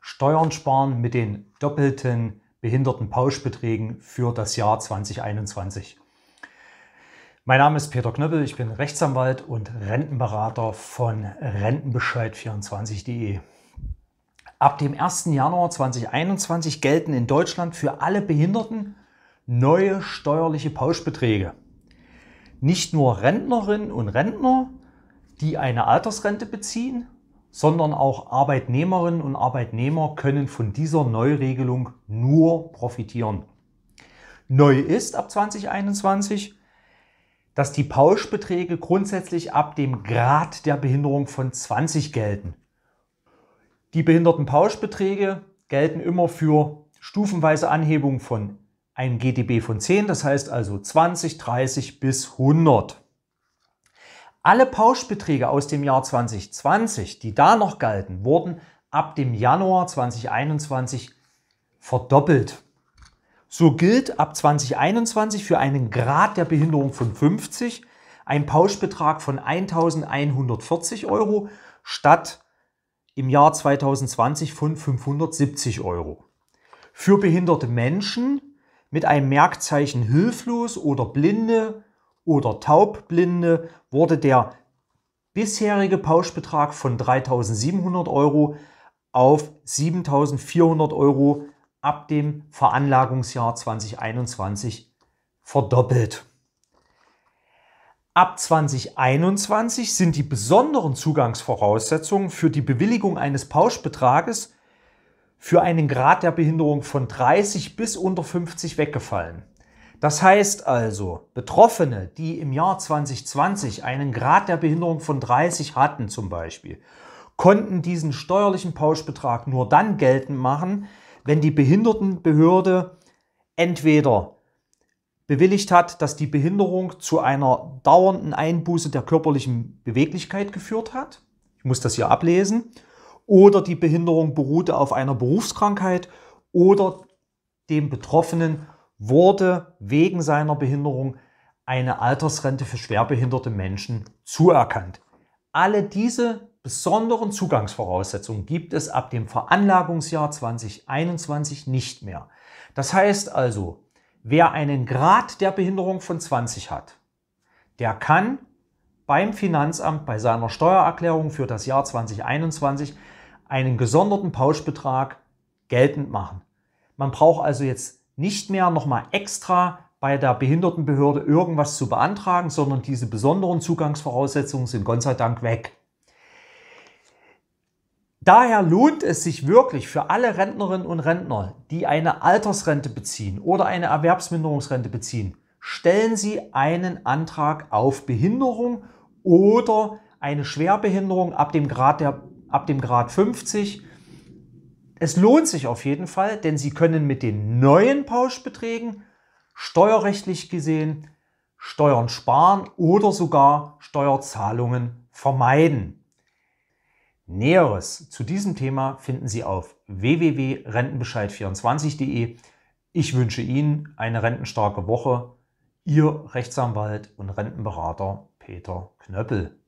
Steuern sparen mit den doppelten Behindertenpauschbeträgen für das Jahr 2021. Mein Name ist Peter Knöppel, ich bin Rechtsanwalt und Rentenberater von Rentenbescheid24.de. Ab dem 1. Januar 2021 gelten in Deutschland für alle Behinderten neue steuerliche Pauschbeträge. Nicht nur Rentnerinnen und Rentner, die eine Altersrente beziehen, sondern auch Arbeitnehmerinnen und Arbeitnehmer können von dieser Neuregelung nur profitieren. Neu ist ab 2021, dass die Pauschbeträge grundsätzlich ab dem Grad der Behinderung von 20 gelten. Die behinderten Pauschbeträge gelten immer für stufenweise Anhebung von einem GDB von 10, das heißt also 20, 30 bis 100. Alle Pauschbeträge aus dem Jahr 2020, die da noch galten, wurden ab dem Januar 2021 verdoppelt. So gilt ab 2021 für einen Grad der Behinderung von 50 ein Pauschbetrag von 1140 Euro statt im Jahr 2020 von 570 Euro. Für behinderte Menschen mit einem Merkzeichen hilflos oder blinde oder Taubblinde wurde der bisherige Pauschbetrag von 3.700 Euro auf 7.400 Euro ab dem Veranlagungsjahr 2021 verdoppelt. Ab 2021 sind die besonderen Zugangsvoraussetzungen für die Bewilligung eines Pauschbetrages für einen Grad der Behinderung von 30 bis unter 50 weggefallen. Das heißt also, Betroffene, die im Jahr 2020 einen Grad der Behinderung von 30 hatten zum Beispiel, konnten diesen steuerlichen Pauschbetrag nur dann geltend machen, wenn die Behindertenbehörde entweder bewilligt hat, dass die Behinderung zu einer dauernden Einbuße der körperlichen Beweglichkeit geführt hat. Ich muss das hier ablesen. Oder die Behinderung beruhte auf einer Berufskrankheit oder dem Betroffenen wurde wegen seiner Behinderung eine Altersrente für schwerbehinderte Menschen zuerkannt. Alle diese besonderen Zugangsvoraussetzungen gibt es ab dem Veranlagungsjahr 2021 nicht mehr. Das heißt also, wer einen Grad der Behinderung von 20 hat, der kann beim Finanzamt bei seiner Steuererklärung für das Jahr 2021 einen gesonderten Pauschbetrag geltend machen. Man braucht also jetzt nicht mehr nochmal extra bei der Behindertenbehörde irgendwas zu beantragen, sondern diese besonderen Zugangsvoraussetzungen sind Gott sei Dank weg. Daher lohnt es sich wirklich für alle Rentnerinnen und Rentner, die eine Altersrente beziehen oder eine Erwerbsminderungsrente beziehen, stellen Sie einen Antrag auf Behinderung oder eine Schwerbehinderung ab dem Grad, der, ab dem Grad 50 es lohnt sich auf jeden Fall, denn Sie können mit den neuen Pauschbeträgen steuerrechtlich gesehen Steuern sparen oder sogar Steuerzahlungen vermeiden. Näheres zu diesem Thema finden Sie auf www.rentenbescheid24.de. Ich wünsche Ihnen eine rentenstarke Woche. Ihr Rechtsanwalt und Rentenberater Peter Knöppel.